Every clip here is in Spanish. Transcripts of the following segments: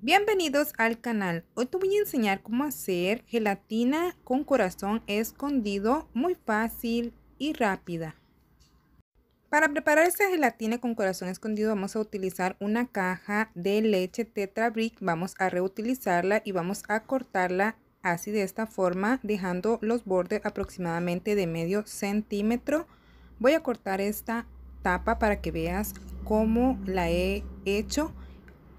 Bienvenidos al canal. Hoy te voy a enseñar cómo hacer gelatina con corazón escondido muy fácil y rápida. Para preparar esta gelatina con corazón escondido vamos a utilizar una caja de leche Tetra Brick. Vamos a reutilizarla y vamos a cortarla así de esta forma dejando los bordes aproximadamente de medio centímetro. Voy a cortar esta tapa para que veas cómo la he hecho.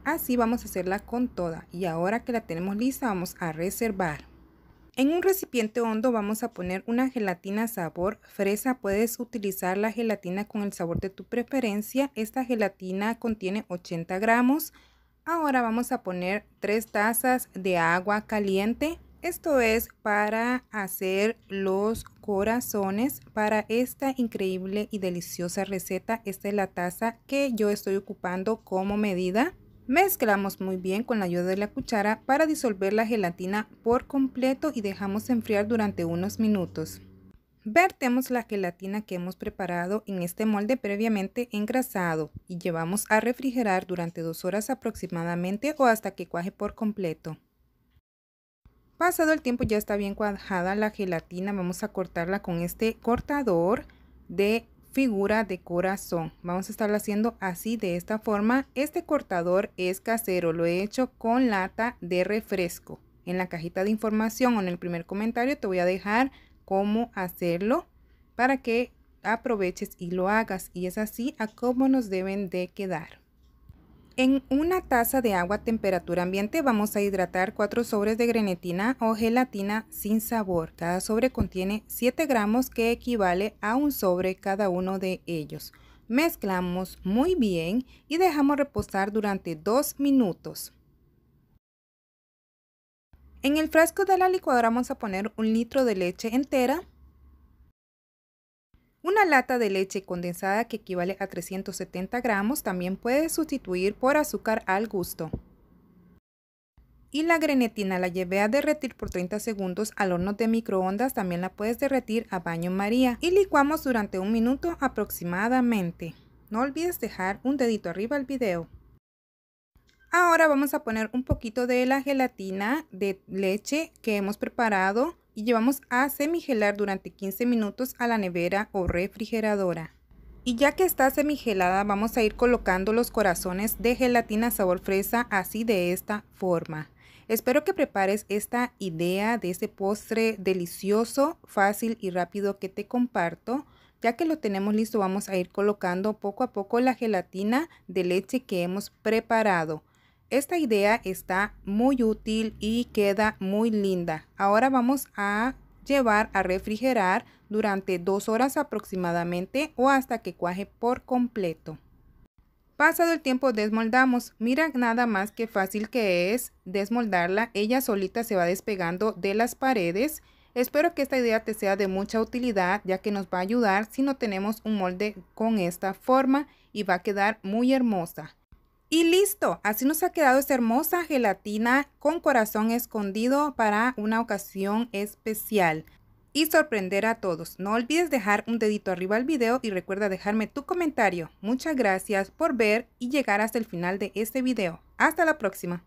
Así vamos a hacerla con toda y ahora que la tenemos lista vamos a reservar. En un recipiente hondo vamos a poner una gelatina sabor fresa. Puedes utilizar la gelatina con el sabor de tu preferencia. Esta gelatina contiene 80 gramos. Ahora vamos a poner 3 tazas de agua caliente. Esto es para hacer los corazones para esta increíble y deliciosa receta. Esta es la taza que yo estoy ocupando como medida. Mezclamos muy bien con la ayuda de la cuchara para disolver la gelatina por completo y dejamos enfriar durante unos minutos. Vertemos la gelatina que hemos preparado en este molde previamente engrasado y llevamos a refrigerar durante dos horas aproximadamente o hasta que cuaje por completo. Pasado el tiempo ya está bien cuajada la gelatina, vamos a cortarla con este cortador de figura de corazón. Vamos a estarlo haciendo así de esta forma. Este cortador es casero, lo he hecho con lata de refresco. En la cajita de información o en el primer comentario te voy a dejar cómo hacerlo para que aproveches y lo hagas. Y es así a cómo nos deben de quedar. En una taza de agua a temperatura ambiente vamos a hidratar 4 sobres de grenetina o gelatina sin sabor. Cada sobre contiene 7 gramos que equivale a un sobre cada uno de ellos. Mezclamos muy bien y dejamos reposar durante 2 minutos. En el frasco de la licuadora vamos a poner un litro de leche entera, una lata de leche condensada que equivale a 370 gramos también puedes sustituir por azúcar al gusto. Y la grenetina la llevé a derretir por 30 segundos al horno de microondas, también la puedes derretir a baño maría y licuamos durante un minuto aproximadamente. No olvides dejar un dedito arriba al video. Ahora vamos a poner un poquito de la gelatina de leche que hemos preparado y llevamos a semigelar durante 15 minutos a la nevera o refrigeradora. Y ya que está semigelada vamos a ir colocando los corazones de gelatina sabor fresa así de esta forma. Espero que prepares esta idea de ese postre delicioso, fácil y rápido que te comparto. Ya que lo tenemos listo vamos a ir colocando poco a poco la gelatina de leche que hemos preparado. Esta idea está muy útil y queda muy linda. Ahora vamos a llevar a refrigerar durante dos horas aproximadamente o hasta que cuaje por completo. Pasado el tiempo desmoldamos. Mira nada más que fácil que es desmoldarla. Ella solita se va despegando de las paredes. Espero que esta idea te sea de mucha utilidad ya que nos va a ayudar si no tenemos un molde con esta forma y va a quedar muy hermosa. Y listo, así nos ha quedado esta hermosa gelatina con corazón escondido para una ocasión especial y sorprender a todos. No olvides dejar un dedito arriba al video y recuerda dejarme tu comentario. Muchas gracias por ver y llegar hasta el final de este video. Hasta la próxima.